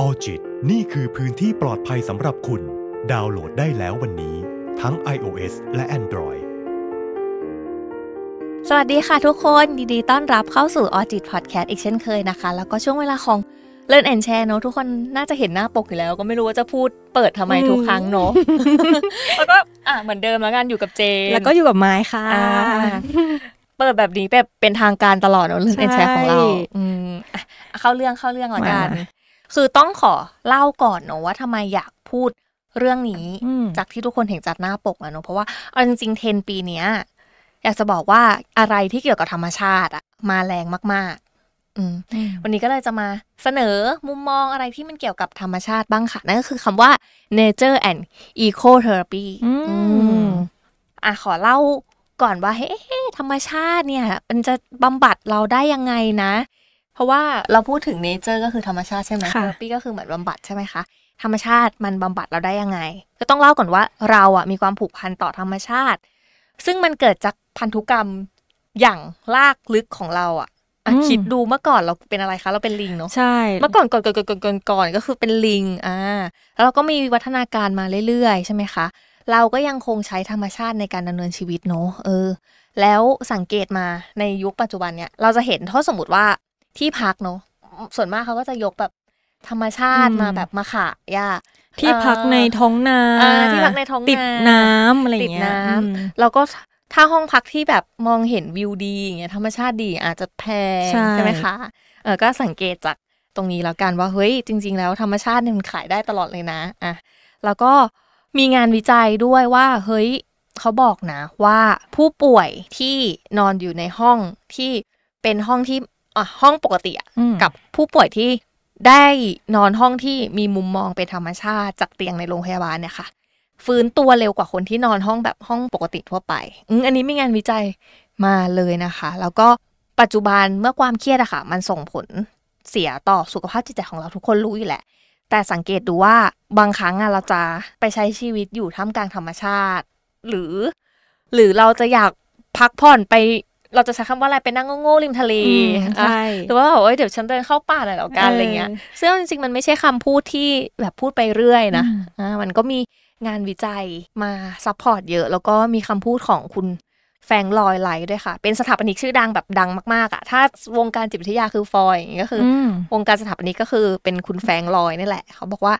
ออจิตนี่คือพื้นที่ปลอดภัยสำหรับคุณ ดาวน์โหลดได้แล้ววันนี้ทั้ง iOS และ Android สวัสดีค่ะทุกคน ดีต้อนรับเข้าสู่ออจิตพอดแคสต์อีกเช่นเคยนะคะ แล้วก็ช่วงเวลาของเล่นแอนแชร์เนาะทุกคนน่าจะเห็นหน้าปกอยู่แล้วก็ไม่รู้ว่าจะพูดเปิดทำไมทุกครั้งเนาะแล้วก็อ่เหมือนเดิมแล้วกัน อยู่กับเจน แล้วก็อยู่กับไม้ค่ะเปิดแบบนี้แบบเป็นทางการตลอดเนาะเล่นแอนแชร์ของเราอืมเข้าเรื่องเข้าเรื่องละกันคือ ต้องขอเล่าก่อนเนาะว่าทำไมอยากพูดเรื่องนี้ จากที่ทุกคนเห็นจากหน้าปกอะเนาะเพราะว่าเอาจริงๆเทนปี เนี้ยอยากจะบอกว่าอะไรที่เกี่ยวกับธรรมชาติอะมาแรงมากๆวันนี้ก็เลยจะมา เสนอมุมมองอะไรที่มันเกี่ยวกับธรรมชาติบ้างค่ะนั่นก็คือคำว่า nature and eco therapy อ่ะ ขอเล่าก่อนว่า เฮ้ธรรมชาติ เนี่ย มันจะบำบัดเราได้ยังไงนะเพราะว่าเราพูดถึงเนเจอร์ก็คือธรรมชาติใช่ไหมเทอราปีก็คือเหมือนบำบัดใช่ไหมคะธรรมชาติมันบำบัดเราได้ยังไงก็ต้องเล่าก่อนว่าเราอ่ะมีความผูกพันต่อธรรมชาติ ซึ่งมันเกิดจากพันธุกรรมอย่างลากลึกของเราอ่ะคิดดูเมื่อก่อนเราเป็นอะไรคะเราเป็นลิงเนาะใช่เมื่อก่อนก่อนก่อนก่อนก่อนก่อนก็คือเป็นลิงอ่าแล้วเราก็มีวัฒนาการมาเรื่อยๆใช่ไหมคะ เราก็ยังคงใช้ธรรมชาติในการดำเนินชีวิตเนาะเออแล้วสังเกตมาในยุคปัจจุบันเนี่ย เราจะเห็นถ้าสมมติว่าที่พักเนาะส่วนมากเขาก็จะยกแบบธรรมชาติมาแบบมาขายาที่พักในท้องนาที่พักในท้องนาติดน้ำอะไรอย่างเงี้ยแล้วก็ถ้าห้องพักที่แบบมองเห็นวิวดีอย่างเงี้ยธรรมชาติดีอาจจะแพงใช่ไหมคะเออก็สังเกตจากตรงนี้แล้วกันว่าเฮ้ยจริง ๆ แล้วธรรมชาติมันขายได้ตลอดเลยนะอ่ะแล้วก็มีงานวิจัยด้วยว่าเฮ้ยเขาบอกนะว่าผู้ป่วยที่นอนอยู่ในห้องที่เป็นห้องที่ห้องปกติกับผู้ป่วยที่ได้นอนห้องที่มีมุมมองเป็นธรรมชาติ จากเตียงในโรงพยาบาลเนี่ยค่ะฟื้นตัวเร็วกว่าคนที่นอนห้องแบบห้องปกติทั่วไป อือันนี้มีงานวิจัยมาเลยนะคะ แล้วก็ปัจจุบันเมื่อความเครียดอะค่ะ มันส่งผลเสียต่อสุขภาพจิตใจของเราทุกคนรู้อยู่แหละ แต่สังเกตดูว่าบางครั้งอะเราจะไปใช้ชีวิตอยู่ท่ามกลางธรรมชาติ หรือหรือเราจะอยากพักผ่อนไปเราจะใช้คำว่าอะไรไปนั่งโง่ๆริมทะเลหรือว่าแบบเดี๋ยวฉันเดินเข้าป่าอะไรหแล้วกันอะไรเงี้ย ซึ่งจริงๆ มันไม่ใช่คำพูดที่แบบพูดไปเรื่อยนะอ่ามันก็มีงานวิจัยมาซัพพอร์ตเยอะ แล้วก็มีคำพูดของคุณแฟงลอยไหลด้วยค่ะ เป็นสถาปนิกชื่อดังแบบดังมากๆอะ่ะ ถ้าวงการจิตวิทยาคือฟอย ก็คือ วงการสถาปนิกก็คือเป็นคุณแฟงลอยนี่แหละ เขาบอกว่า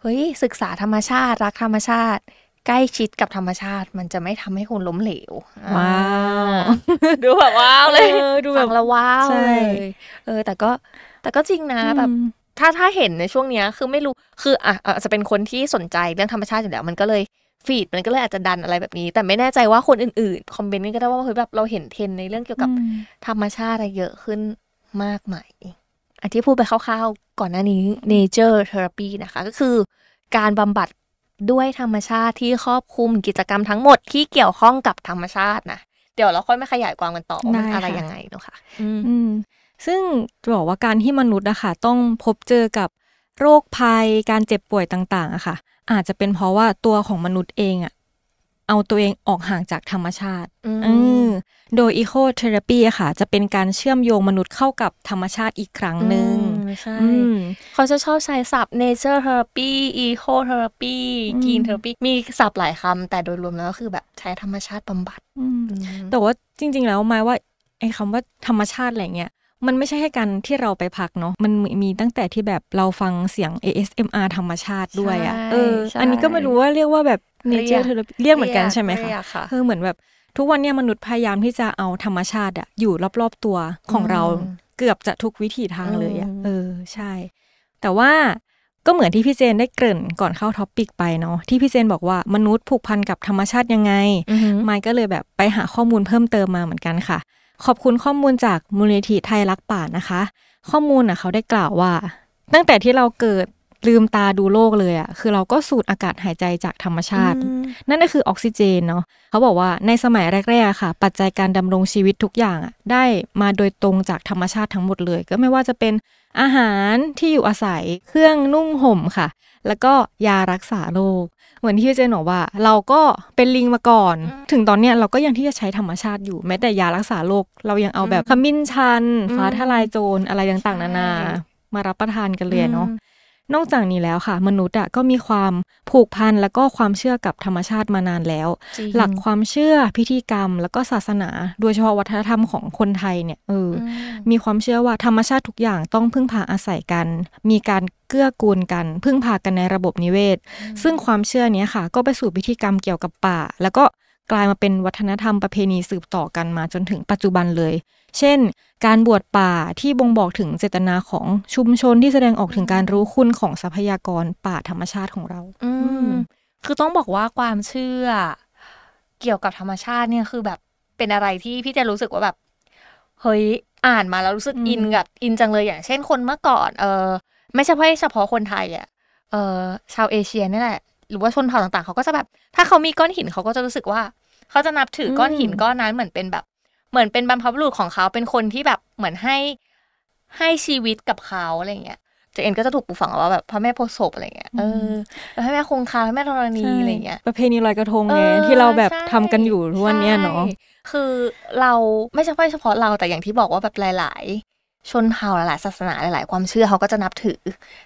เฮ้ยศึกษาธรรมชาติรักธรรมชาติใกล้ชิดกับธรรมชาติมันจะไม่ทำให้คุณล้มเหลวว้าวดูแบบว้าวเลยดูแบบละว้าวเลยเออแต่ก็แต่ก็จริงนะแบบถ้าถ้าเห็นในช่วงเนี้ยคือไม่รู้คืออ่ะอาจจะเป็นคนที่สนใจเรื่องธรรมชาติอยู่แล้วมันก็เลยฟีดมันก็เลยอาจจะดันอะไรแบบนี้ แต่ไม่แน่ใจว่าคนอื่นๆคอมเมนต์นี่ก็ได้ว่าเฮ้ยแบบเราเห็นเทรนในเรื่องเกี่ยวกับ ธรรมชาติอะไรเยอะขึ้นมากไหมอันที่พูดไปคร่าวๆก่อนหน้านี้ nature therapy นะคะ ก็คือการบำบัดด้วยธรรมชาติที่ครอบคลุมกิจกรรมทั้งหมดที่เกี่ยวข้องกับธรรมชาตินะ เดี๋ยวเราค่อยไม่ขยายความกันต่อว่ามันอะไรยังไงเนาะค่ะซึ่งจะบอกว่าการที่มนุษย์นะคะต้องพบเจอกับโรคภัยการเจ็บป่วยต่างๆอะค่ะ อาจจะเป็นเพราะว่าตัวของมนุษย์เองอะเอาตัวเองออกห่างจากธรรมชาติโดยอีโคเทอราปีค่ะ จะเป็นการเชื่อมโยงมนุษย์เข้ากับธรรมชาติอีกครั้งหนึ่งใช่เขาจะชอบใช้ศัพท์ nature therapy eco therapy green therapy มีศัพท์หลายคำแต่โดยรวมแล้วก็คือแบบใช้ธรรมชาติบำบัดแต่ว่าจริง ๆ แล้วหมายว่าไอ้คำว่าธรรมชาติอะไรเงี้ยมันไม่ใช่แค่การที่เราไปพักเนาะมันมีตั้งแต่ที่แบบเราฟังเสียง ASMR ธรรมชาติด้วยอะ่ะเอออันนี้ก็ไม่รู้ว่าเรียกว่าแบบ nature therapy เรียกเหมือนกันใช่ไหมคะเือเหมือนแบบทุกวันเนี่ยมนุษย์พยายามที่จะเอาธรรมชาติอะอยู่รอบๆตัวของเราเกือบจะทุกวิถีทางเลยอะเออใช่ แต่ว่าก็เหมือนที่พี่เจนได้เกริ่น ก่อนเข้าท็อปปิกไปเนาะ ที่พี่เจนบอกว่ามนุษย์ผูกพัน กับธรรมชาติยังไง ไมค์ก็เลยแบบไปหาข้อมูลเพิ่มเติมมาเหมือนกันค่ะ ขอบคุณข้อมูลจาก มูลนิธิไทยรักป่านะคะ ข้อมูลอ่ะเขาได้กล่าวว่า ตั้งแต่ที่เราเกิดลืมตาดูโลกเลยอะ่ะคือเราก็สูดอากาศหายใจจากธรรมชาติ นั่นก็คือออกซิเจนเนาะ เขาบอกว่าในสมัยแรกๆค่ะ ปัจจัยการดำรงชีวิตทุกอย่างอะ่ะ ได้มาโดยตรงจากธรรมชาติทั้งหมดเลย ก็ไม่ว่าจะเป็นอาหารที่อยู่อาศัย เครื่องนุ่งห่มค่ะ แล้วก็ยารักษาโรค เหมือนที่เจนบอกว่า เราก็เป็นลิงมาก่อน ถึงตอนเนี้ยเราก็ยังที่จะใช้ธรรมชาติอยู่ แม้แต่ยารักษาโรค เรายังเอาแบบขมิ้นชัน ฟ้าทลายโจรอะไรต่างๆ นานา มารับประทานกันเลยเนาะนอกจากนี้แล้วค่ะ มนุษย์อะก็มีความผูกพันแล้วก็ความเชื่อกับธรรมชาติมานานแล้ว หลักความเชื่อพิธีกรรมแล้วก็ศาสนา โดยเฉพาะ วัฒนธรรมของคนไทยเนี่ยเออมีความเชื่อว่าธรรมชาติทุกอย่างต้องพึ่งพาอาศัยกัน มีการเกื้อกูลกัน พึ่งพากันในระบบนิเวศ ซึ่งความเชื่อนี้ค่ะ ก็ไปสู่พิธีกรรมเกี่ยวกับป่า แล้วก็กลายมาเป็นวัฒนธรรมประเพณีสืบต่อกันมาจนถึงปัจจุบันเลย เช่น การบวชป่าที่บ่งบอกถึงเจตนาของชุมชนที่แสดงออกถึงการรู้คุณของทรัพยากรป่าธรรมชาติของเรา อืม คือต้องบอกว่าความเชื่อ เกี่ยวกับธรรมชาติเนี่ยคือแบบเป็นอะไรที่พี่จะรู้สึกว่าแบบ เฮ้ยอ่านมาแล้วรู้สึกอินกับอินจังเลย อย่างเช่น คนเมื่อก่อน เออไม่ใช่เฉพาะคนไทยอ่ะเออชาวเอเชียนี่แหละหรือว่าชนเผ่าต่างๆเขาก็จะแบบ ถ้าเขามีก้อนหินเขาก็จะรู้สึกว่า เขาจะนับถือก้อนหินก้อนนั้นเหมือนเป็นแบบ เหมือนเป็นบรรพบุรุษของเขาเป็นคนที่แบบเหมือนให้ให้ชีวิตกับเขาอะไรเงี้ยจเอ็นก็จะถูกปลูกฝังว่าแบบพระแม่โพศพอะไรเงี้ยเออพระแม่คงคาพระแม่ธรณีอะไรเงี้ยประเพณีลอยกระทงไงที่เราแบบทำกันอยู่ทุกวันเนี้ยเนาะคือเราไม่ใช่เฉพาะเราแต่อย่างที่บอกว่าแบบหลายๆ ชนเผ่าหลายศาสนาหลายๆ ความเชื่อเขาก็จะนับถือ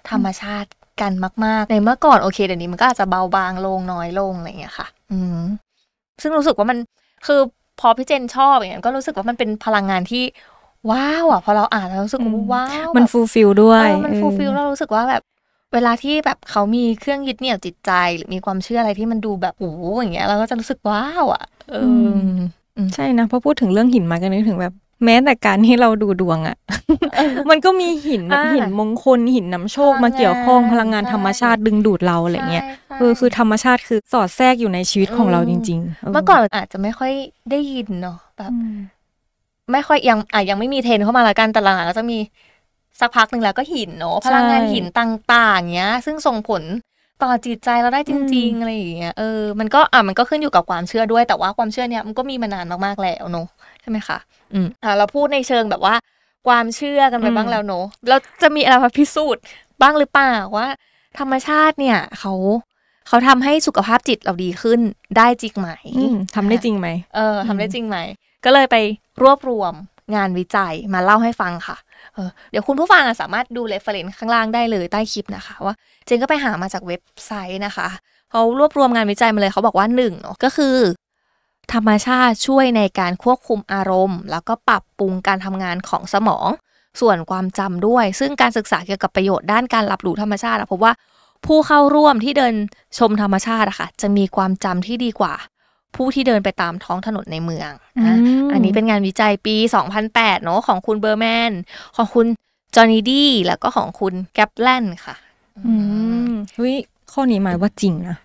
ธรรมชาติกันมากๆในเมื่อก่อนโอเคเดี๋ยวนี้มันก็อาจจะเบาบางลงน้อยลงอะไรอย่างเงี้ยค่ะ อืม ซึ่งรู้สึกว่ามัน คือพอพี่เจนชอบอย่างเงี้ย ก็รู้สึกว่ามันเป็นพลังงานที่ ว้าวอ่ะพอเราอ่านแล้วรู้สึกว้าว มันฟูลฟิลด้วยมันฟูลฟิลเรารู้สึกว่าแบบ เวลาที่แบบเขามีเครื่องยึดเหนี่ยวจิตใจ หรือมีความเชื่ออะไรที่มันดูแบบโอ้อย่างเงี้ยเราก็จะรู้สึกว้าวอ่ะใช่นะพอพูดถึงเรื่องหินมาก็นึกถึงแบบแม้แต่การที่เราดูดวงอะมันก็มีหินแบบหินมงคลหินน้ำโชคมาเกี่ยวข้อง พลังงานธรรมชาติดึงดูดเราอะไรเงี้ย เออคือธรรมชาติคือสอดแทรกอยู่ในชีวิตของเราจริงๆ เมื่อก่อนอาจจะไม่ค่อยได้ยินเนาะแบบไม่ค่อยยังอาะยังไม่มีเทรนเข้ามาละกันแต่หลังๆก็จะมีสักพักหนึ่งแล้วก็หินเนาะพลังงานหินต่างๆเนี้ย ซึ่งส่งผลต่อจิตใจ เราได้จริงๆอะไรอย่างเงี้ยเออ มันก็อ่ะมันก็ขึ้นอยู่กับความเชื่อด้วย แต่ว่าความเชื่อเนี่ยมันก็มีมานานมากๆแล้วเนาะใช่ไหมคะ อืมเราพูดในเชิงแบบว่า ความเชื่อกันไปบ้างแล้วเนอะ เราจะมีอะไรพิสูจน์บ้างหรือเปล่า ว่า ธรรมชาติเนี่ย เขา เขาทำให้สุขภาพจิตเราดีขึ้นได้จริงไหมทำได้จริงไหม เออทำได้จริงไหม ก็เลยไปรวบรวมงานวิจัยมาเล่าให้ฟังค่ะเออเดี๋ยวคุณผู้ฟัง สามารถดูเรฟเฟรนซ์ข้างล่างได้เลยใต้คลิปนะคะ ว่าเจนก็ไปหามาจากเว็บไซต์นะคะ เขารวบรวมงานวิจัยมาเลยเขาบอกว่าหนึ่งเนาะก็คือธรรมชาติช่วยในการควบคุมอารมณ์ แล้วก็ปรับปรุงการทำงานของสมอง ส่วนความจำด้วย ซึ่งการศึกษาเกี่ยวกับประโยชน์ ด้านการรับรู้ธรรมชาติพบว่าผู้เข้าร่วมที่เดินชมธรรมชาติอะค่ะ จะมีความจำที่ดีกว่า ผู้ที่เดินไปตามท้องถนนในเมืองออันนี้เป็นงานวิจัยปี 2008เนาะของคุณเบอร์แมนของคุณจอห์นนีดีแล้วก็ของคุณแกปแลนค่ะ อืมวิข้อนี้หมายว่าจริงนะ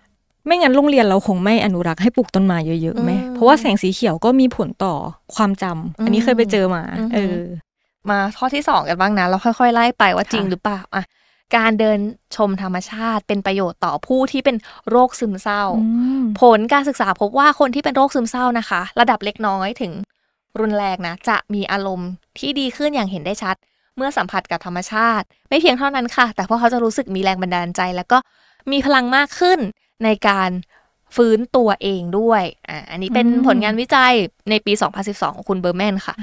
ไม่งั้นโรงเรียนเราคงไม่อนุรักษ์ให้ปลูกต้นไม้เยอะๆไหมเพราะว่าแสงสีเขียวก็มีผลต่อความจำ อันนี้เคยไปเจอมา เออ มาข้อที่สองกันบ้างนะ เราค่อยๆไล่ไปว่าจริงหรือเปล่าอ่ะการเดินชมธรรมชาติเป็นประโยชน์ต่อผู้ที่เป็นโรคซึมเศร้า ผลการศึกษาพบว่าคนที่เป็นโรคซึมเศร้านะคะ ระดับเล็กน้อยถึงรุนแรงนะจะมีอารมณ์ที่ดีขึ้นอย่างเห็นได้ชัด เมื่อสัมผัสกับธรรมชาติ ไม่เพียงเท่านั้นค่ะ แต่พวกเขาจะรู้สึกมีแรงบันดาลใจ แล้วก็มีพลังมากขึ้นในการฟื้นตัวเองด้วย อ่า อันนี้เป็นผลงานวิจัยในปี 2012ของคุณเบอร์แมนค่ะ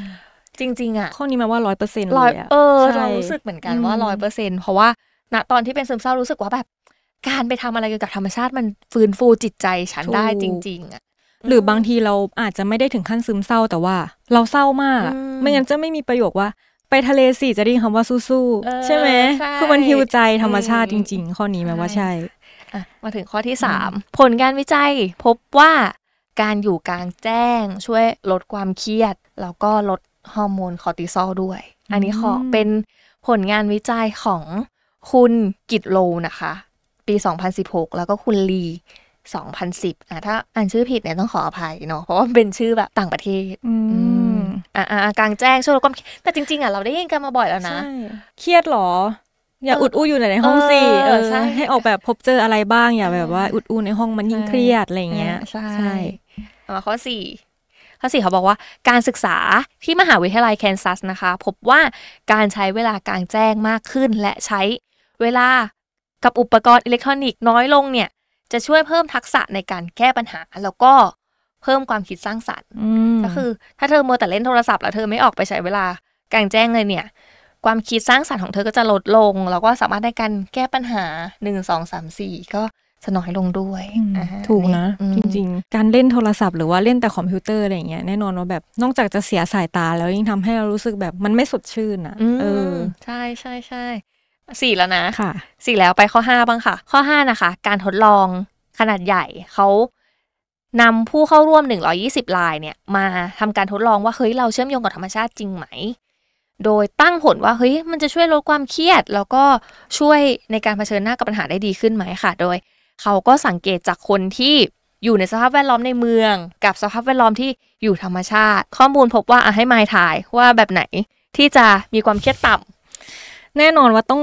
จริงๆอ่ะ ข้อนี้มาว่าร้อยเปอร์เซ็นต์เลยเออเรารู้สึกเหมือนกันว่าร้อยเปอร์เซ็นต์เพราะว่าณตอนที่เป็นซึมเศร้ารู้สึกว่าแบบ การไปทำอะไรเกี่ยวกับธรรมชาติมันฟื้นฟูจิตใจฉันได้จริงๆอ่ะ หรือบางทีเราอาจจะไม่ได้ถึงขั้นซึมเศร้าแต่ว่าเราเศร้ามาก ไม่งั้นจะไม่มีประโยคว่า ไปทะเลสิจะได้ยินคำว่าสู้ๆ ใช่ไหมคือมันฮิวใจธรรมชาติจริง ๆ ข้อนี้แม้ว่าใช่มาถึงข้อที่ 3 ผลการวิจัยพบว่าการอยู่กลางแจ้งช่วยลดความเครียด แล้วก็ลดฮอร์โมนคอร์ติซอลด้วย อันนี้ขอเป็นผลงานวิจัยของคุณกิตโลนะคะ ปี 2016 แล้วก็คุณลี 2010อ่ะถ้าอ่านชื่อผิดเนี่ยต้องขออภัยเนาะเพราะว่าเป็นชื่อแบบต่างประเทศอืมอ่ากลางแจ้งช่วยลดความแต่จริงๆอ่ะเราได้ยินกันมาบ่อยแล้วนะเครียดหรออย่าอุดอู้อยู่ในห้องสิเออใช่ให้ออกแบบพบเจออะไรบ้าง อย่าแบบว่า อุดอู้ในห้องมันยิ่งเครียดอะไรเงี้ย ใช่ข้อสี่ข้อสี่เขาบอกว่าการศึกษาที่มหาวิทยาลัยแคนซัสนะคะพบว่าการใช้เวลากลางแจ้งมากขึ้น และใช้เวลากับอุปกรณ์อิเล็กทรอนิกส์น้อยลงเนี่ย จะช่วยเพิ่มทักษะในการแก้ปัญหา แล้วก็เพิ่มความคิดสร้างสรรค์ก็คือ ถ้าเธอมัวแต่เล่นโทรศัพท์แล้วเธอไม่ออกไปใช้เวลากลางแจ้งเลยเนี่ยความคิดสร้างสารรค์ของเธอก็จะลดลง แล้วก็สามารถในการแก้ปัญหาหนึ่งสองสามสี่ก็สนอยลงด้วยถูกนะ จริงๆ การเล่นโทรศัพท์หรือว่าเล่นแต่คอมพิวเตอร์อะไรอย่างเงี้ยแน่นอนว่าแบบนอกจากจะเสียสายตาแล้วยิ่งทำให้เรารู้สึกแบบมันไม่สดชื่นอ่ะเออใช่ใช่ใช่สี่แล้วนะค่ะสี่แล้วไปข้อห้าบ้างค่ะ ข้อห้านะคะ การทดลองขนาดใหญ่เขานำผู้เข้าร่วม120รายเนี่ย มาทำการทดลองว่าเฮ้ยเราเชื่อมโยงกับธรรมชาติจริงไหมโดยตั้งผลว่าเฮ้ยมันจะช่วยลดความเครียด แล้วก็ช่วยในการเผชิญหน้ากับปัญหาได้ดีขึ้นไหมค่ะ โดย เขาก็สังเกตจากคนที่อยู่ในสภาพแวดล้อมในเมือง กับสภาพแวดล้อมที่อยู่ธรรมชาติ ข้อมูลพบว่าอให้ไมายถ่ายว่าแบบไหนที่จะมีความเครียดต่ำ แน่นอนว่าต้อง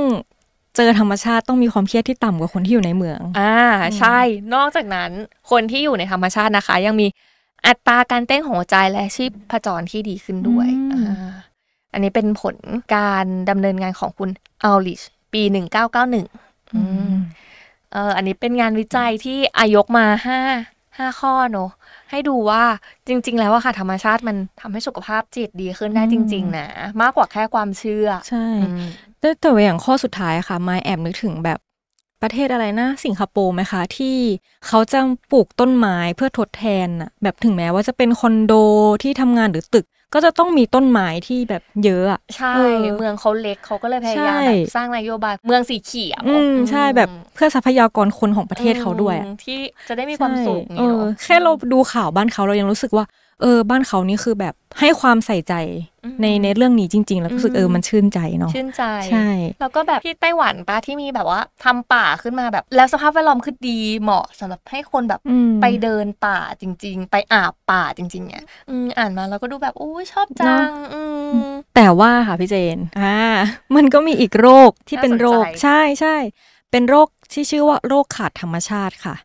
เจอธรรมชาติต้องมีความเครียดที่ต่ำกว่าคนที่อยู่ในเมือง อ่า ใช่ นอกจากนั้นคนที่อยู่ในธรรมชาตินะคะ ยังมีอัตราการเต้นของหัวใจและชีพจรที่ดีขึ้นด้วยอ่าอันนี้เป็นผลการดำเนินงานของคุณอัลลิชปี 1991อืมเอออันนี้เป็นงานวิจัยที่อายกมาห้าห้าข้อเนอะให้ดูว่าจริงๆ แล้วอะค่ะธรรมชาติมันทำให้สุขภาพจิตดีขึ้นได้จริง ๆ นะมากกว่าแค่ความเชื่อ ใช่แต่แต่อย่างข้อสุดท้ายค่ะมาแอบนึกถึงแบบประเทศอะไรนะ สิงคโปร์ไหมคะ ที่เขาจะปลูกต้นไม้เพื่อทดแทนอะแบบถึงแม้ว่าจะเป็นคอนโดที่ทำงานหรือตึกก็จะต้องมีต้นไม้ที่แบบเยอะอะ ใช่เมืองเขาเล็กเขาก็เลยพยายามสร้างนโยบาย เมืองสีเขียวใช่แบบเพื่อทรัพยากรคนของประเทศเขาด้วยที่จะได้มีความสุขแค่เราดูข่าวบ้านเขาเรายังรู้สึกว่าเออบ้านเขานี่คือแบบให้ความใส่ใจในในเรื่องนี้จริงๆ แล้วรู้สึกเออมันชื่นใจเนาะชื่นใจใช่แล้วก็แบบที่ไต้หวันปะที่มีแบบว่า ทำป่าขึ้นมาแบบ แล้วสภาพแวดล้อมคือดีเหมาะสำหรับให้คนแบบไปเดินป่าจริงๆ ไปอาบป่าจริงๆเนี่ยอ่านมาแล้วก็ดูแบบอุ้ชอบจังแต่ว่าค่ะพี่เจนอ่ามันก็มีอีกโรคที่เป็นโรคใช่ใช่เป็นโรคที่ชื่อว่าโรคขาดธรรมชาติค่ะ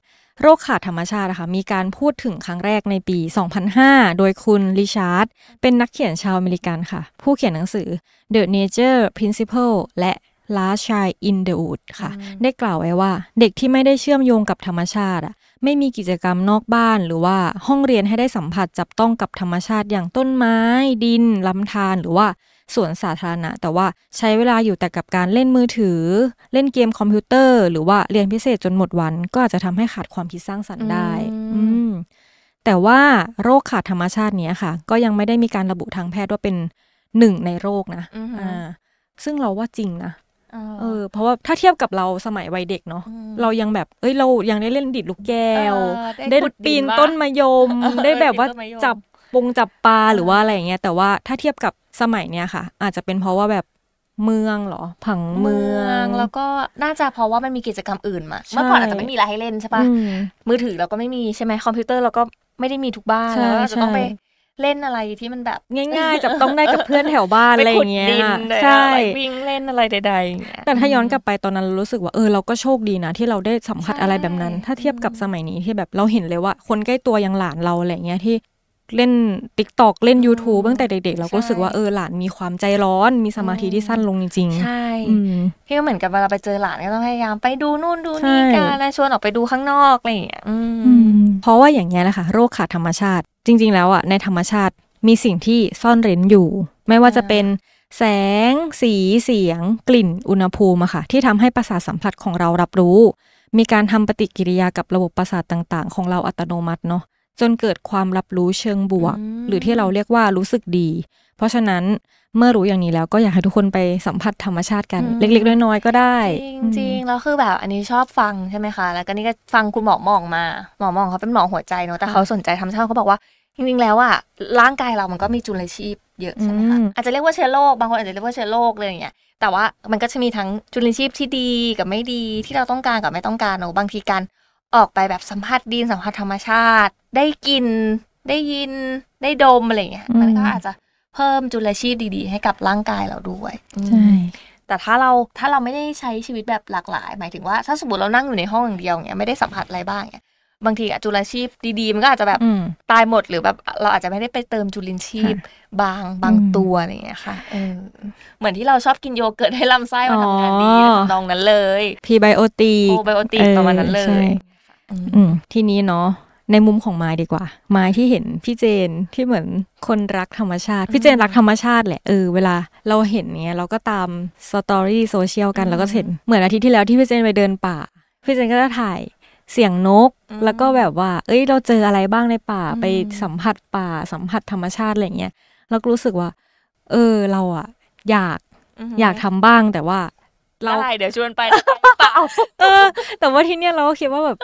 โรคขาดธรรมชาตินะคะมีการพูดถึงครั้งแรกในปี 2005 โดยคุณริชาร์ดเป็นนักเขียนชาวอเมริกันค่ะ ผู้เขียนหนังสือ The Nature Principle และ Last Child in the Wood ค่ะ ได้กล่าวไว้ว่า เด็กที่ไม่ได้เชื่อมโยงกับธรรมชาติอ่ะไม่มีกิจกรรมนอกบ้านหรือว่า ห้องเรียนให้ได้สัมผัสจับต้องกับธรรมชาติอย่างต้นไม้ ดินลำธารหรือว่าสวนสาธารณะ แต่ว่าใช้เวลาอยู่แต่กับการเล่นมือถือ เล่นเกมคอมพิวเตอร์ หรือว่าเรียนพิเศษจนหมดวันก็อาจจะทำให้ขาดความคิดสร้างสรรค์ได้แต่ว่าโรคขาดธรรมชาตินี้ค่ะ ก็ยังไม่ได้มีการระบุทางแพทย์ว่าเป็นหนึ่งในโรคนะอ่าซึ่งเราว่าจริงนะเออ เพราะว่าถ้าเทียบกับเราสมัยวัยเด็กเนาะเรายังแบบเอ้ยเรายังได้เล่นดิดลูกแก้วได้ปีนต้นมะยม ได้แบบว่าจับปงจับปลาหรือว่าอะไรอย่างเงี้ย แต่ว่าถ้าเทียบกับสมัยเนี้ยค่ะ อาจจะเป็นเพราะว่าแบบเมืองหรอผังเมือง แล้วก็น่าจะเพราะว่ามันมีกิจกรรมอื่นมาเมื่อก่อนอาจจะไม่มีอะไรให้เล่นใช่ปะมือถือเราก็ไม่มีใช่ไหมคอมพิวเตอร์เราก็ไม่ได้มีทุกบ้านแล้วเราจะต้องไปเล่นอะไรที่มันแบบง่าย ๆจับต้องได้กับเพื่อนแถวบ้านอะไรเงี้ยใช่วิ่งเล่นอะไรใดๆแต่ถ้าย้อนกลับไปตอนนั้นรู้สึกว่าเออเราก็โชคดีนะที่เราได้สัมผัสอะไรแบบนั้น ถ้าเทียบกับสมัยนี้ที่แบบเราเห็นเลยว่า คนใกล้ตัวอย่างหลานเราอะไรเงี้ยที่เล่นติ๊กตอกเล่น YouTube ตั้งแต่เด็กๆ เราก็รู้สึกว่า เออ หลานมีความใจร้อน มีสมาธิที่สั้นลงจริงๆใช่พี่ก็เหมือนกับเวลาไปเจอหลานก็ต้องพยายามไปดูนู่นดูนี่กันแล้วชวนออกไปดูข้างนอกอะไรอย่างเงี้ยเพราะว่าอย่างเงี้ยแหละค่ะโรคขาดธรรมชาติ จริงๆแล้วอ่ะ ในธรรมชาติมีสิ่งที่ซ่อนเร้นอยู่ ไม่ว่าจะเป็นแสง สีเสียง กลิ่น อุณหภูมิอะค่ะ ที่ทำให้ประสาทสัมผัสของเรารับรู้ มีการทำปฏิกิริยากับระบบประสาทต่าง ๆ ของเราอัตโนมัติเนาะจนเกิดความรับรู้เชิงบวก หรือที่เราเรียกว่ารู้สึกดี เพราะฉะนั้นเมื่อรู้อย่างนี้แล้ว ก็อยากให้ทุกคนไปสัมผัสธรรมชาติกัน เล็กๆน้อยๆก็ได้ จริงๆแล้วคือแบบอันนี้ชอบฟังใช่ไหมคะแล้วก็นี่ก็ฟังคุณหมอมองมาหมอมองเขาเป็นหมอหัวใจเนาะแต่เขาสนใจธรรมชาติเขาบอกว่าจริงๆแล้วอะร่างกายเรามันก็มีจุลชีพเยอะใช่ไหมคะอาจจะเรียกว่าเชื้อโรคบางคนอาจจะเรียกว่าเชื้อโรคเลยอย่างเงี้ยแต่ว่ามันก็จะมีทั้งจุลชีพที่ดีกับไม่ดีที่เราต้องการกับไม่ต้องการเนาะบางทีการออกไปแบบสัมผัสดินสัมผัสธรรมชาติได้กินได้ยิน ได้ดมอะไรเงี้ยมันก็อาจจะเพิ่มจุลชีพดี ๆ ให้กับร่างกายเราด้วยใช่แต่ถ้าเราถ้าเราไม่ได้ใช้ชีวิตแบบหลากหลาย หมายถึงว่าถ้าสมมติเรานั่งอยู่ในห้องอย่างเดียวเงี้ยไม่ได้สัมผัสอะไรบ้างเงี้ยบางทีอะจุลชีพดีๆมันก็อาจจะแบบตายหมดหรือแบบเราอาจจะไม่ได้ไปเติมจุลินชีพบางบางตัวอะไรเงี้ยค่ะเหมือนที่เราชอบกินโยเกิร์ตให้ลำไส้มันทำงานดีลองนั้นเลยพีไบโอตีโอไบโอตีประมาณนั้นเลยอืมทีนี้เนาะในมุมของไม้ดีกว่า ไม้ที่เห็น พี่เจนที่เหมือนคนรักธรรมชาติ พี่เจนรักธรรมชาติแหละเออเวลาเราเห็นเนี้ยเราก็ตามสตอรี่โซเชียลกันเราก็เห็นเหมือนอาทิตย์ที่แล้วที่พี่เจนไปเดินป่าพี่เจนก็จะถ่ายเสียงนก แล้วก็แบบว่า เอ้ย เราเจออะไรบ้างในป่าไปสัมผัสป่าสัมผัสธรรมชาติอะไรเงี้ยเราก็รู้สึกว่า เออเราอะอยากอยากทำบ้างแต่ว่าเราไเดี๋ยวชวนไปเปล่าเออ แต่ว่าที่เนี้ยเราก็คิดว่าแบบ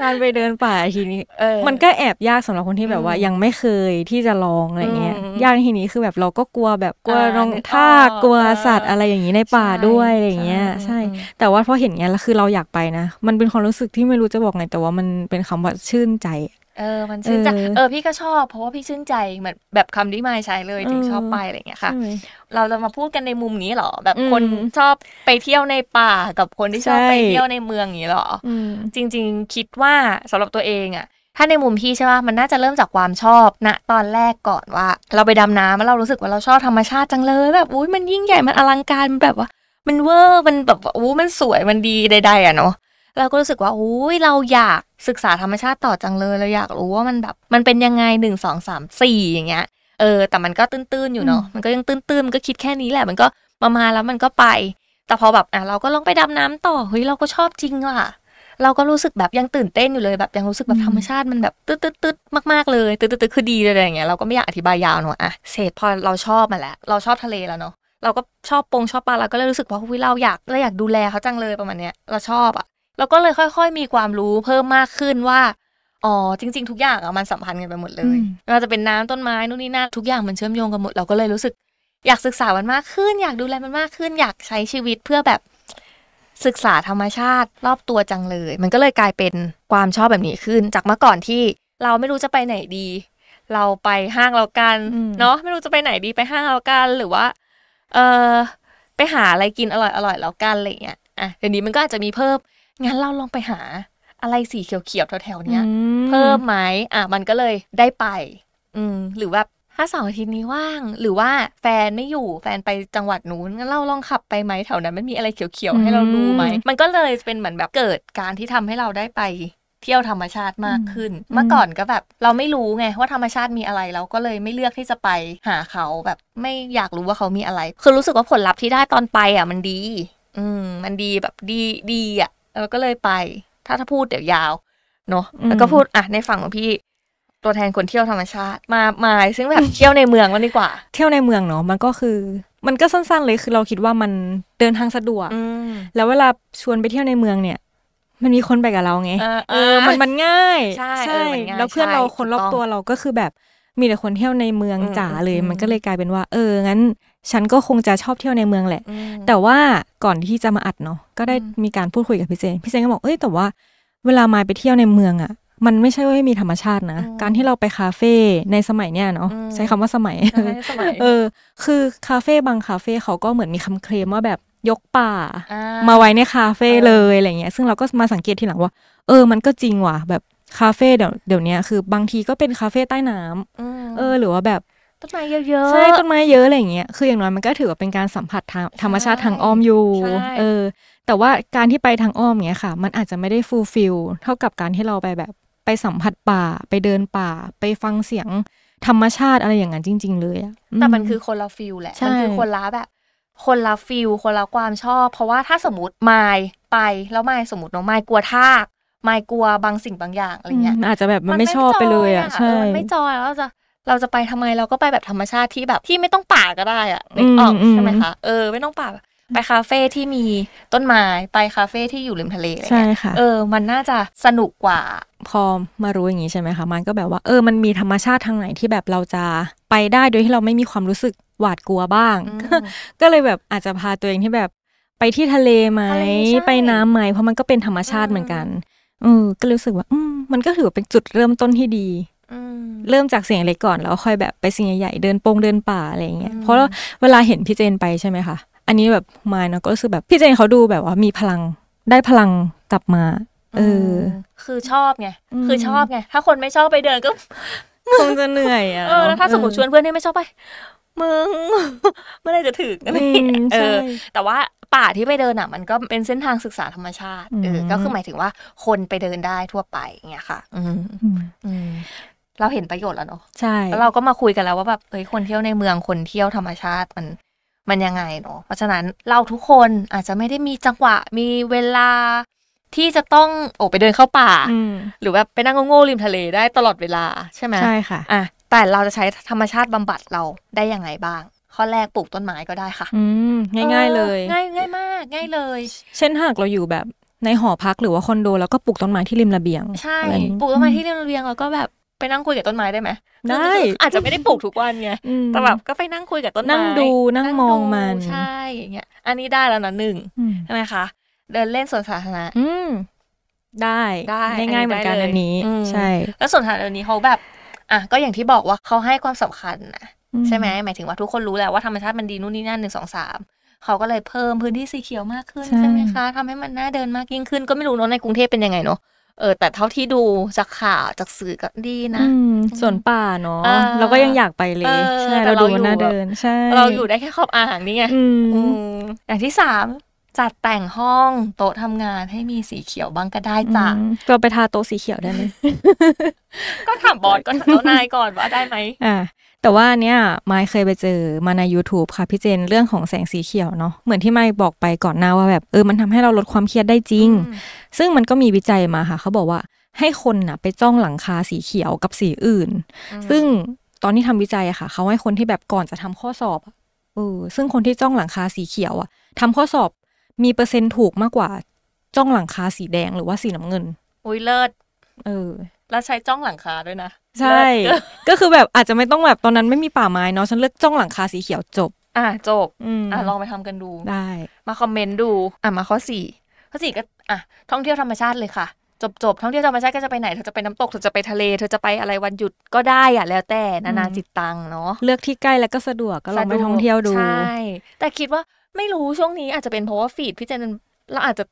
การไปเดินป่าทีนี้มันก็แอบยากสำหรับคนที่แบบว่ายังไม่เคยที่จะลองอะไรเงี้ยยากทีนี้คือแบบเราก็กลัวแบบกลัวรองท่ากลัวสัตว์อะไรอย่างนี้ในป่าด้วยอะไรเงี้ยใช่ แต่ว่าพอเห็นเงี้ยแล้วคือเราอยากไปนะ มันเป็นความรู้สึกที่ไม่รู้จะบอกไงแต่ว่ามันเป็นคำว่าชื่นใจเออ มันชื่นใจเออ พี่ก็ชอบเพราะว่าพี่ชื่นใจเหมือนแบบคำที่มาใช้เลยถึงชอบไปอะไรเงี้ยค่ะ เราจะมาพูดกันในมุมนี้หรอแบบคนชอบไปเที่ยวในป่ากับคนที่ชอบไปเที่ยวในเมืองอย่างนี้หรอจริงๆคิดว่าสำหรับตัวเองอ่ะถ้าในมุมพี่ใช่ป่ะมันน่าจะเริ่มจากความชอบนะตอนแรกก่อนว่า เราไปดำน้ำแล้วเรารู้สึกว่าเราชอบธรรมชาติจังเลย แบบอุ้ยมันยิ่งใหญ่มันอลังการมัน แบบว่า มันเวอร์มันแบบอู้มันสวยมันดีใดๆอ่ะเนาะเราก็รู้สึกว่าอุ้ยเราอยากศึกษาธรรมชาติต่อจังเลยเราอยากรู้ว่ามันแบบมันเป็นยังไงหนึ่งสองสามสี่อย่างเงี้ยเออ แต่มันก็ตื้นๆ อยู่เนาะมันก็ยังตื้นๆ มันก็คิดแค่นี้แหละมันก็มามาแล้วมันก็ไป แต่พอแบบอ่ะเราก็ลองไปดำน้ำต่อเฮ้ยเราก็ชอบจริงว่ะเราก็รู้สึกแบบยังตื่นเต้นอยู่เลยแบบยังรู้สึกแบบธรรมชาติมันแบบตืดตืดมากๆเลยตืดตืดคือดีเลยอย่างเงี้ยเราก็ไม่อยากอธิบายยาวเนาะอ่ะเสร็จพอเราชอบมาแล้วเราชอบทะเลแล้วเนาะเราก็ชอบปงชอบปลาเราก็เลยรู้สึกว่าเราอยากเราอยากดูแลเขาจังเลยประมาณเนี้ยเราชอบอ่ะเราก็เลยค่อย ๆ มีความรู้เพิ่มมากขึ้นว่า อ๋อ จริงๆ ทุกอย่างมันสัมพันธ์กันไปหมดเลยไม่ว่าจะเป็นน้ำต้นไม้ นู่นนี่นั่น ทุกอย่างมันเชื่อมโยงกันหมด เราก็เลยรู้สึก อยากศึกษามันมากขึ้น อยากดูแลมันมากขึ้น อยากใช้ชีวิตเพื่อแบบศึกษาธรรมชาติ รอบตัวจังเลย มันก็เลยกลายเป็นความชอบแบบนี้ขึ้น จากเมื่อก่อนที่เราไม่รู้จะไปไหนดี เราไปห้างเรากัน เนาะไม่รู้จะไปไหนดี ไปห้างเรากัน หรือว่า เออไปหาอะไรกินอร่อยอร่อยแล้วกันอะไรเงี้ย อ่ะ เดี๋ยวนี้มันก็อาจจะมีเพิ่มงั้นเราลองไปหาอะไรสีเขียวๆแถวๆเนี้ยเพิ่มไหมอ่ะมันก็เลยได้ไป อืม หรือว่าถ้าเสาร์อาทิตย์นี้ว่าง หรือว่าแฟนไม่อยู่แฟนไปจังหวัดนู้นงั้นเราลองขับไปไหมแถวนั้น มันมีอะไรเขียวๆให้เราดูไหม มันก็เลยเป็นเหมือนแบบเกิดการที่ทำให้เราได้ไป เที่ยวธรรมชาติมากขึ้น เมื่อก่อนก็แบบ เราไม่รู้ไงว่าธรรมชาติมีอะไรเราก็เลยไม่เลือกที่จะไป หาเขาแบบไม่อยากรู้ว่าเขามีอะไรคือรู้สึกว่าผลลัพธ์ที่ได้ตอนไปอ่ะมันดี อืมมันดีแบบดีดีอ่ะเราก็เลยไป ถ้าถ้าพูดเดี๋ยวยาว เนาะแล้วก็พูด อ่ะ ในฝั่งของพี่ ตัวแทนคนเที่ยวธรรมชาติ มา มาซึ่งแบบเที่ยวในเมืองมันดีกว่า เที่ยวในเมืองเนาะ มันก็คือ มันก็สั้น ๆเลย คือเราคิดว่ามันเดินทางสะดวกแล้วเวลาชวนไปเที่ยวในเมืองเนี่ย มันมีคนไปกับเราไง เออมันมันง่ายใชใช่แล้วเพื่อนเราคนรอบตัวเราก็คือแบบ มีแต่คนเที่ยวในเมืองจ๋าเลย มันก็เลยกลายเป็นว่า เออ งั้นฉันก็คงจะชอบเที่ยวในเมืองแหละ แต่ว่าก่อนที่จะมาอัดเนาะ ก็ได้มีการพูดคุยกับพี่เจนพี่เจนก็บอก เอ้ย แต่ว่าเวลามาไปเที่ยวในเมืองอะ่ะ มันไม่ใช่ว่าไม่มีธรรมชาตินะ การที่เราไปคาเฟ่ในสมัยเนี้ยเนาะ ใช้คำว่าสมัย เออ คือคาเฟ่บางคาเฟ่เขาก็เหมือนมีคำเคลมว่าแบบยกป่า มาไว้ในคาเฟ่เลยอะไรเงี้ย ซึ่งเราก็มาสังเกตทีหลังว่า เออ มันก็จริงว่ะ แบบคาเฟ่เดี๋ยวเดี๋ยวนี้คือบางทีก็เป็นคาเฟ่ใต้น้ำเออ หรือว่าแบบต้นไม้เยอะๆใช่ต้นไม้เยอะอะไรอย่างเงี้ยคืออย่างน้อยมันก็ถือว่าเป็นการสัมผัสทางธรรมชาติทางอ้อมอยู่เออแต่ว่าการที่ไปทางอ้อมเงี้ยค่ะ มันอาจจะไม่ได้ฟูลฟิลเท่ากับการที่เราไปแบบไปสัมผัสป่าไปเดินป่าไปฟังเสียงธรรมชาติอะไรอย่างนั้นจริง ๆ เลยอะแต่มันคือคนละฟิลแหละมันคือคนละแบบคนละฟิลคนละความชอบ เพราะว่าถ้าสมมติไมลไปแล้วไมลสมมติน้องไมลกลัวทากไมลกลัวบางสิ่งบางอย่างอะไรเงี้ยอาจจะแบบมันไม่ชอบไปเลยอะใช่ไม่จอยแล้วจะเราจะไปทำไมเราก็ไปแบบธรรมชาติที่แบบที่ไม่ต้องป่าก็ได้อะไมกออกใช่ไหมคะเออไม่ต้องป่าไปคาเฟ่ที่มีต้นไม้ไปคาเฟ่ที่อยู่ริมทะเลเลยใช่ค่ะเออ มันน่าจะสนุกกว่าพอมารู้อย่างนี้ใช่ไหมคะมันก็แบบว่าเออมันมีธรรมชาติทางไหนที่แบบเราจะไปได้โดยที่เราไม่มีความรู้สึกหวาดกลัวบ้างก็เลยแบบอาจจะพาตัวเองที่แบบไปที่ทะเลไหมไปน้ำไหมเพราะมันก็เป็นธรรมชาติเหมือนกันเออก็รู้สึกว่าอืมมันก็ถือเป็นจุดเริ่มต้นที่ดีเริ่มจากเสียงเล็กก่อนแล้วค่อยแบบไปเสียงใหญ่เดินปงเดินป่าอะไรอย่างเงี้ยเพราะเวลาเห็นพี่เจนไปใช่ไหมคะ อันนี้แบบมาเนาะก็รู้สึกแบบ พี่เจนเขาดูแบบว่ามีพลังได้พลังกลับมาเออคือชอบไงคือชอบไง ถ้าคนไม่ชอบไปเดินก็คงจะเหนื่อยอ่ะแล้ว ถ้าสมมติชวนเพื่อนที่ไม่ชอบไปมึงเมื่อไรจะถึงอะไรเออ แต่ว่าป่าที่ไปเดินอ่ะมันก็เป็นเส้นทางศึกษาธรรมชาติเออก็คือหมายถึงว่าคนไปเดินได้ทั่วไปเงี้ยค่ะ อืมเราเห็นประโยชน์แล้วเนาะใช่แล้วเราก็มาคุยกันแล้วว่าแบบเอ้ยคนเที่ยวในเมืองคนเที่ยวธรรมชาติมัน มันยังไงเนาะเพราะฉะนั้นเราทุกคนอาจจะไม่ได้มีจังหวะ มีเวลาที่จะต้องโอ้ไปเดินเข้าป่าหรือแบบไปนั่งโง่ๆริมทะเลได้ตลอดเวลา ใช่ไหมใช่ค่ะอ่ะแต่เราจะใช้ธรรมชาติบำบัดเราได้ยังไงบ้างข้อแรกปลูกต้นไม้ก็ได้ค่ะ อืมง่าย ๆเลย ง่ายง่ายมากง่ายเลย เช่นหากเราอยู่แบบในหอพักหรือว่าคอนโดแล้วก็ปลูกต้นไม้ที่ริมระเบียงใช่ปลูกต้นไม้ที่ริมระเบียงแล้วก็แบบไปนั่งคุยกับต้นไม้ได้ไหม ได้ อาจจะไม่ได้ปลูกทุกวันไง แต่แบบก็ไปนั่งคุยกับต้นไม้นั่งดูนั่งมองมัน ใช่ อย่างเงี้ย อันนี้ได้แล้วนะหนึ่งใช่ไหมคะ เดินเล่นสวนสาธารณะ อืได้ได้ง่ายเหมือนกันอันนี้ใช่ แล้วสวนสาธารณะนี้เขาแบบ อ่ะก็อย่างที่บอกว่าเขาให้ความสำคัญนะใช่ไหมหมายถึงว่าทุกคนรู้แล้วว่าธรรมชาติมันดีนู่นนี่นั่นหนึ่งสองสามเขาก็เลยเพิ่มพื้นที่สีเขียวมากขึ้นใช่ไหมคะทำให้มันน่าเดินมากยิ่งขึ้น ก็ไม่รู้เนาะในกรุงเทพเป็นยังไงเนาะเออแต่เท่าที่ดูจากข่าวจากสื่อก็ดีนะส่วนป่าเนาะเราก็ยังอยากไปเลย ใช่ เราดูน่าเดิน ใช่ เราอยู่ได้แค่ขอบอ่างนี่ไงอย่างที่สามจัดแต่งห้องโต๊ะทำงานให้มีสีเขียวบ้างก็ได้จ้ะ เราไปทาโต๊ะสีเขียวได้ไหม ก็ถามบอสก็ถามนายก่อนว่าได้ไหมอ่าแต่ว่าเนี่ยไม่เคยไปเจอมาใน YouTube ค่ะ พี่เจนเรื่องของแสงสีเขียวเนาะเหมือนที่ไม่บอกไปก่อนหน้าว่าแบบเออ มันทำให้เราลดความเครียดได้จริง ซึ่งมันก็มีวิจัยมาค่ะ เขาบอกว่า ให้คนน่ะ ไปจ้องหลังคาสีเขียวกับสีอื่น ซึ่งตอนที่ทำวิจัยอะค่ะเขาให้คนที่แบบก่อนจะทำข้อสอบเออซึ่งคนที่จ้องหลังคาสีเขียวอะทำข้อสอบมีเปอร์เซ็นต์ถูกมากกว่าจ้องหลังคาสีแดงหรือว่าสีน้ำเงินอุ้ยเลิศเออแล้วใช้จ้องหลังคาด้วยนะ ใช่ ก็คือแบบอาจจะไม่ต้องแบบตอนนั้นไม่มีป่าไม้เนาะฉันเลือกจ้องหลังคาสีเขียวจบ อ่ะจบอ่าลองไปทำกันดูได้ มาคอมเมนต์ดู อ่ามาข้อสี่ข้อสี่ก็อ่ะท่องเที่ยวธรรมชาติเลยค่ะจบจบท่องเที่ยวธรรมชาติก็จะไปไหนเธอจะไปน้ำตกเธอจะไปทะเลเธอจะไปอะไรวันหยุดก็ได้อ่ะแล้วแต่นานาจิตตังเนาะเลือกที่ใกล้แล้วก็สะดวกก็ลองไปท่องเที่ยวดูใช่แต่คิดว่าไม่รู้ช่วงนี้อาจจะเป็นเพราะว่าฟีดพี่เจนเราอาจจะ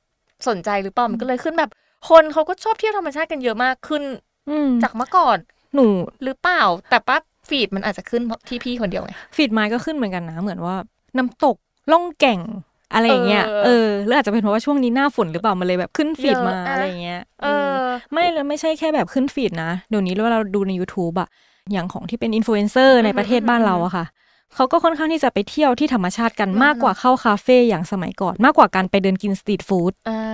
สนใจหรือเปล่ามันก็เลยขึ้นแบบ คนเขาก็ชอบเที่ยวธรรมชาติกันเยอะมากขึ้นจากเมื่อก่อนหนูหรือเปล่า แต่ปั๊บฟีดมันอาจจะขึ้นที่พี่คนเดียวไงฟีดไม้ก็ขึ้นเหมือนกันนะเหมือนว่าน้ำตกล่องแก่งอะไรเงี้ยเออหรืออาจจะเป็นเพราะว่าช่วงนี้หน้าฝนหรือเปล่ามันเลยแบบขึ้นฟีดมาอะไรเงี้ยเออไม่ลไม่ใช่แค่แบบขึ้นฟีดนะเดี๋ยวนี้เเราดูใน YouTube อะอย่างของที่เป็นอินฟลูเอนเซอร์ในประเทศบ้านเราอะค่ะเขาก็ค่อนข้างที่จะไปเที่ยวที่ธรรมชาติกันมากกว่าเข้าคาเฟ่อย่างสมัยก่อน มากกว่าการไปเดินกินสตรีทฟู้ด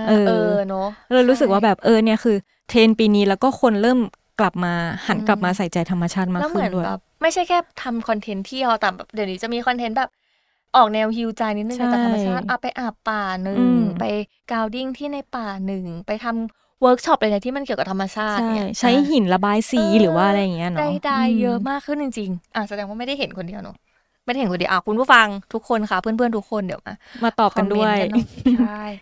เออเนาะเรารู้สึกว่าแบบ เออเนี่ยคือ เทรนปีนี้แล้วก็คนเริ่มกลับมาหันกลับมาใส่ใจธรรมชาติมากขึ้นด้วยไม่ใช่แค่ทำคอนเทนต์เที่ยวแต่เดี๋ยวนี้จะมีคอนเทนต์แบบ ออกแนวฮิวใจนิดนึงจากธรรมชาติเอาไปอาบป่าหนึ่งไปกาวดิ้งที่ในป่าหนึ่งไปทำเวิร์กช็อปอะไรที่มันเกี่ยวกับธรรมชาติใช้หินระบายสีหรือว่าอะไรอย่างเงี้ยเนาะได้เยอะมากขึ้นจริงๆ อ่ะแสดงว่าไม่ได้เห็นคนเดียวเนาะไม่นเห็นสุเดีอ่ะคุณผู้ฟังทุกคนค่ะเพื่อน ๆ ทุกคนเดี๋ยวมา มาตอบกันด้วยใช่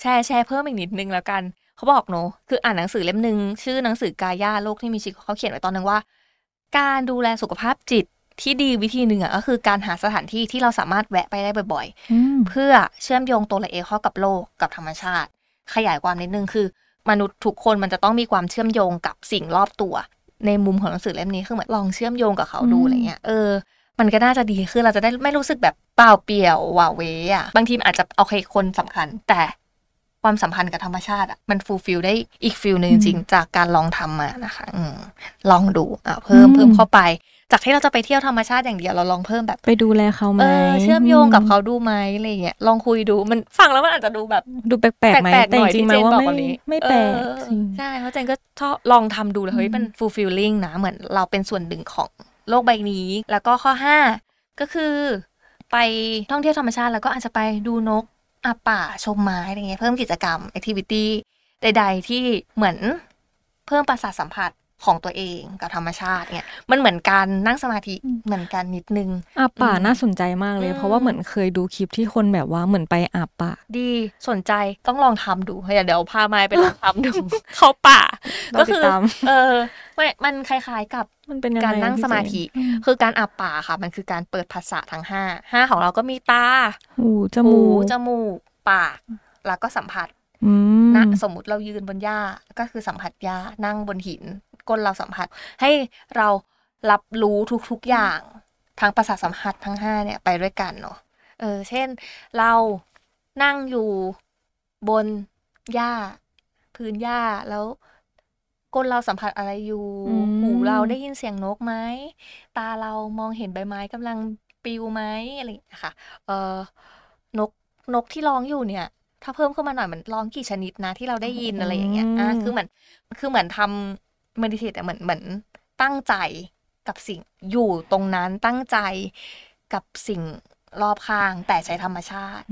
แชร์แชร์เพิ่มอีกนิดนึงแล้วกัน เขาบอกเนอะคืออ่านหนังสือเล่มหนึ่งชื่อหนังสือกายาโลกที่มีชีวิตเขาเขียนไว้ตอนนึงว่า การดูแลสุขภาพจิตที่ดีวิธีหนึ่งอ่ะก็คือการหาสถานที่ที่เราสามารถแวะไปได้บ่อยๆเพื่อเชื่อมโยงตัวเราเองเข้ากับโลกกับธรรมชาติ ขยายความนิดนึงคือ มนุษย์ทุกคนมันจะต้องมีความเชื่อมโยงกับสิ่งรอบตัว ในมุมของหนังสือเล่มนี้คือเหมือนลองเชื่อมโยงกับเขาดูอะไรเงี้ยเออมันก็น่าจะดีขึ้นเราจะได้ไม่รู้สึกแบบเปล่าเปลี่ยวว่าเวอ่ะบางทีอาจจะเอาคคนสำคัญ แต่ความสัมพันธ์กับธรรมชาติอ่ะมันฟูลฟิลได้อีกฟิลหนึ่งจริงจากการลองทำมานะคะอลองดูอ่ะเพิ่มเพิ่มเข้าไป จากที่เราจะไป เที่ยวธรรมชาติอย่างเดียว เราลองเพิ่มแบบ ไปดูแลเขาไหมเชื่อมโยงกับเขาดูไหมอะไรเงี้ยลองคุยดูมันฟังแล้วมันอาจจะดูแบบดูแปลกแปลกไหมแต่จริงๆมันว่าไม่ไม่แปลกใช่เพราะเจนก็ชอบลองทำดูเลยเฮ้ยมันฟูลฟิลลิ่งนะเหมือน เราเป็นส่วนหนึ่งของโลกใบนี้ แล้วก็ข้อ 5 ก็คือไปท่องเที่ยวธรรมชาติ แล้วก็อาจจะไปดูนกอาป่าชมไม้อะไรเงี้ยเพิ่มกิจกรรม แอคทิวิตี้ ใดๆ ที่เหมือนเพิ่มประสาทสัมผัสของตัวเองกับธรรมชาติเนี่ยมันเหมือนการนั่งสมาธิ เหมือนกันนิดนึงอาป่าน่าสนใจมากเลยเพราะว่าเหมือนเคยดูคลิปที่คนแบบว่าเหมือนไปอาป่า ดีสนใจต้องลองทำดูเดี๋ยวพาไม้ไปลองทำดูเขาป่าก็คือเออ มันคล้ายๆ กับมันเป็นการนั่งสมาธิ คือการอาบป่าค่ะ มันคือการเปิดภาษาทั้งห้าห้าของเราก็มีตาหูจมูกจมูกปากแล้วก็สัมผัสนะสมมติเรายืนบนหญ้าก็คือสัมผัสหญ้านั่งบนหินกลเราสัมผัสให้เรารับรู้ทุกๆอย่างทางประสาทสัมผัสทั้งห้าเนี่ยไปด้วยกันเนาะเออเช่นเรานั่งอยู่บนหญ้าพื้นหญ้าแล้วก้นเราสัมผัสอะไรอยู่หูเราได้ยินเสียงนกไหมตาเรามองเห็นใบไม้กำลังปลิวไหมอะไรอย่างี้ค่ะ เออนกนกที่ร้องอยู่เนี่ย ถ้าเพิ่มเข้ามาหน่อยมันร้องกี่ชนิดนะ ที่เราได้ยินอะไรอย่างเงี้ยอ่ะคือเหมือนคือเหมือนทำเมดิเทตแต่เหมือนเหมือนตั้งใจกับสิ่งอยู่ตรงนั้นตั้งใจกับสิ่งรอบข้างแต่ใช้ธรรมชาติ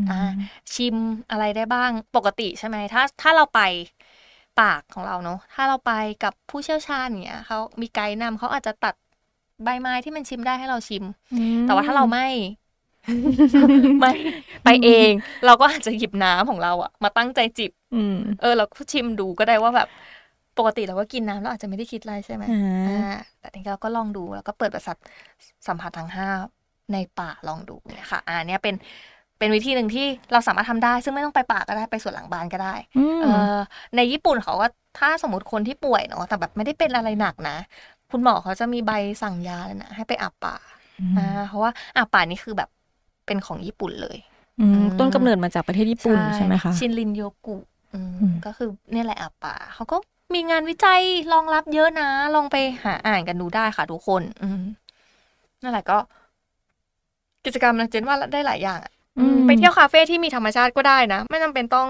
ชิมอะไรได้บ้างปกติใช่ไหมถ้าถ้าเราไปปากของเราเนาะถ้าเราไปกับผู้เชี่ยวชาญเนี่ยเขามีไกด์นำเขาอาจจะตัดใบไม้ที่มันชิมได้ให้เราชิม แต่ว่าถ้าเราไม่ไม่ไปเอง เราก็อาจจะหยิบน้ำของเราอะมาตั้งใจจิบเออเราชิมดูก็ได้ว่าแบบปกติเราก็กินน้ำเราอาจจะไม่ได้คิดอะไรใช่ไหม แต่ทีนี้เราก็ลองดูแล้วก็เปิดประสาทสัมผัสทั้งห้าในป่าลองดูเนี่ยค่ะอันนี้เป็นเป็นวิธีหนึ่งที่เราสามารถทำได้ซึ่งไม่ต้องไปป่าก็ได้ไปสวนหลังบ้านก็ได้เออในญี่ปุ่นเขาก็ถ้าสมมติคนที่ป่วยเนาะแต่แบบไม่ได้เป็นอะไรหนักนะ คุณหมอเขาจะมีใบสั่งยาเลยนะให้ไปอาบป่าอ่า เพราะว่าอาบป่านี่คือแบบเป็นของญี่ปุ่นเลยต้นกำเนิดมาจากประเทศญี่ปุ่นใช่ไหมคะ ชินรินโยกุก็คือเนี่ยแหละอาบป่าเขาก็มีงานวิจัยรองรับเยอะนะ ลองไปหาอ่านกันดูได้ค่ะทุกคน อืนั่นแหละก็ กิจกรรมนะเจนว่าได้หลายอย่างอะไปเที่ยวคาเฟ่ที่มีธรรมชาติก็ได้นะไม่จำเป็นต้อง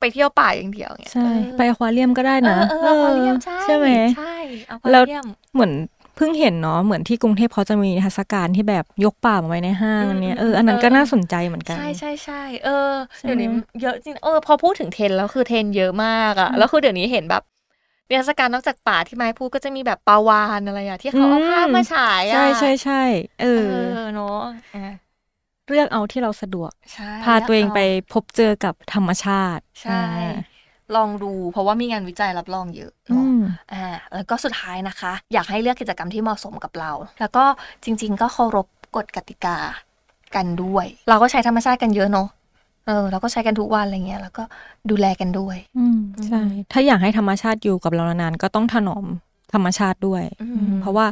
ไปเที่ยวป่าอย่างเดียวใช่ ไปอควาเรียมก็ได้นะอควาเรียมใช่ใช่ไหมใช่อควาเรียมเหมือนเพิ่งเห็นเนาะเหมือนที่กรุงเทพเขาจะมีทัศการที่แบบยกป่าาไว้ในห้างอันเนี้ยเอออันนั้นก็น่าสนใจเหมือนกัน ใช่ใช่ใช่เออ เดี๋ยวนี้เยอะจริงเออพอพูดถึงเทนแล้วคือเทนเยอะมากอ่ะ แล้วคือเดี๋ยวนี้เห็นแบบนิทรรศการนอกจากป่าที่ไม้พูดก็จะมีแบบปาวานอะไรอ่ะที่เขาเอาภาพมาฉายอ่ะใช่ใช่ใช่เออเนาะเลือกเอาที่เราสะดวกพาตัวเองไปพบเจอกับธรรมชาติ ใช่ลองดูเพราะว่ามีงานวิจัยรับรองเยอะเนาะอ่าแล้วก็สุดท้ายนะคะ อยากให้เลือกกิจกรรมที่เหมาะสมกับเรา แล้วก็จริง ๆ ก็เคารพกฎกติกากันด้วย เราก็ใช้ธรรมชาติกันเยอะเนาะเออเราก็ใช้กันทุกวันอะไรเงี้ยแล้วก็ดูแลกันด้วย อืมใช่ ถ้าอยากให้ธรรมชาติอยู่กับเรานานๆก็ต้องถนอมธรรมชาติด้วย เพราะว่า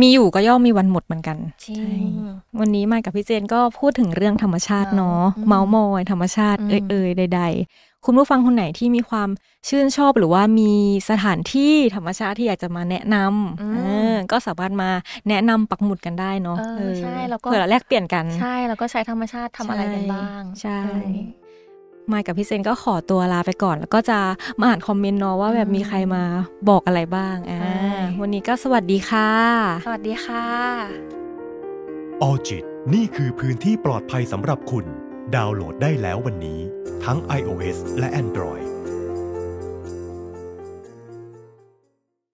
มีอยู่ก็ย่อมมีวันหมดเหมือนกันวันนี้มากับพี่เจนก็พูดถึงเรื่องธรรมชาติเนาะเมาส์มอยธรรมชาติเอ่ยๆใดๆคุณผู้ฟังคนไหนที่มีความชื่นชอบหรือว่ามีสถานที่ธรรมชาติที่อยากจะมาแนะนำก็สามารถมาแนะนำปักหมุดกันได้เนาะ เออใช่แล้วก็เผื่อแลกเปลี่ยนกันใช่แล้วก็ใช้ธรรมชาติทำอะไรกันบ้างใช่มากับพี่เซนก็ขอตัวลาไปก่อน แล้วก็จะมาอ่านคอมเมนต์เนาะว่าแบบมีใครมาบอกอะไรบ้างวันนี้ก็สวัสดีค่ะ สวัสดีค่ะออจิตนี่คือพื้นที่ปลอดภัยสำหรับคุณดาวน์โหลดได้แล้ววันนี้ ทั้ง iOS และ Android